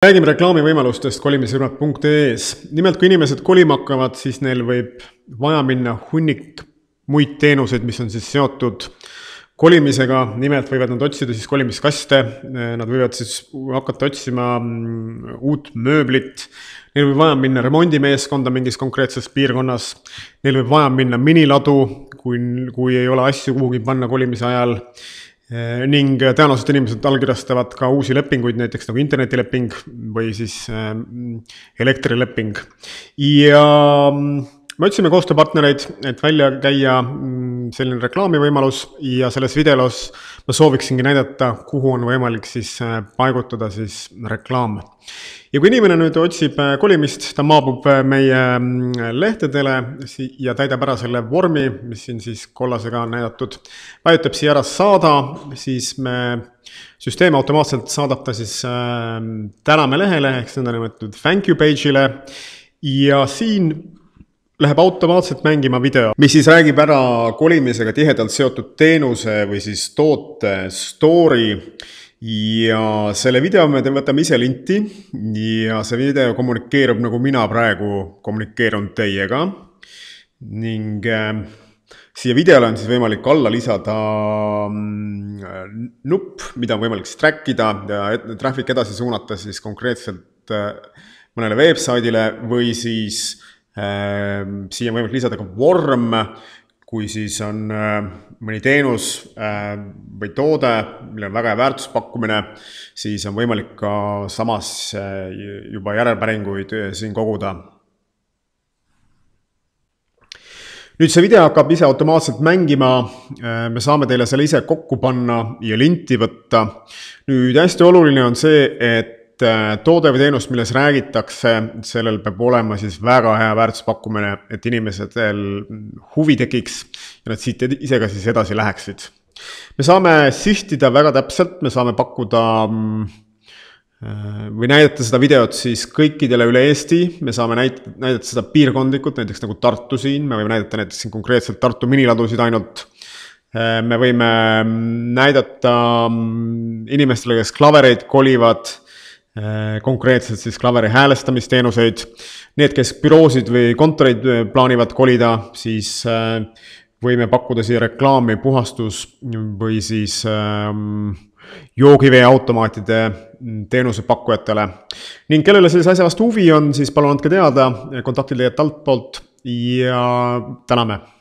räägime reklaamivõimalustest kolimissõbrad.ee-s. nimelt, kui inimesed kolima hakkavad, siis neil võib vaja minna hunnik muid teenuseid, mis on siis seotud kolimisega, nimelt võivad nad otsida siis kolimiskaste, nad võivad siis hakata otsima mm, uut mööblit, neil võib vaja minna remondimeeskonda mingis konkreetses piirkonnas, neil võib vaja minna miniladu, kui, kui ei ole asju kuhugi panna kolimise ajal Äh, ning äh, tõenäoliselt inimesed allkirjastavad ka uusi lepinguid, näiteks nagu internetileping või siis äh, elektrileping. ja mm, me otsime koostööpartnereid, et välja käia mm, selline reklaamivõimalus ja selles videos ma sooviksingi näidata, kuhu on võimalik siis äh, paigutada siis reklaam. ja kui inimene nüüd otsib äh, kolimist, ta maabub äh, meie mm, lehtedele ja täidab ära selle vormi, mis siin siis kollasega on näidatud, vajutab siia ära saada, siis me süsteem automaatselt saadab ta siis täname lehele ehk nõndanimetatud thank you page'ile ja siin läheb automaatselt mängima video, mis siis räägib ära kolimisega tihedalt seotud teenuse või siis toote story ja selle video me võtame ise linti ja see video kommunikeerub, nagu mina praegu kommunikeerun teiega ning äh, siia videole on siis võimalik alla lisada mm, nupp, mida on võimalik siis track ida ja traffic edasi suunata siis konkreetselt äh, mõnele veebsaidile või siis Ehm, siia on võimalik lisada ka vorm, kui siis on eh, mõni teenus eh, või toode, millel on väga hea väärtuspakkumine, siis on võimalik ka samas eh, juba järelpäringuid siin koguda. nüüd see video hakkab ise automaatselt mängima, me saame teile selle ise kokku panna ja linti võtta. nüüd hästi oluline on see, et et äh, toode või teenus, milles räägitakse, sellel peab olema siis väga hea väärtuspakkumine, et inimestel huvi tekiks ja nad siit ise ka siis edasi läheksid. me saame sihtida väga täpselt, me saame pakkuda äh, või näidata seda videot siis kõikidele üle Eesti, me saame näit-, näidata seda piirkondlikult, näiteks nagu Tartu siin, me võime näidata näiteks siin konkreetselt Tartu miniladusid ainult äh, me võime mm, näidata mm, inimestele, kes klavereid kolivad, Äh, konkreetselt siis klaveri häälestamisteenuseid. Need, kes büroosid või kontoreid äh, plaanivad kolida, siis äh, võime pakkuda siia reklaami puhastus või siis ähm, joogiveeautomaatide mm, teenusepakkujatele. ning kellele sellise asja vastu huvi on, siis palun andke teada, kontaktid leiate altpoolt ja täname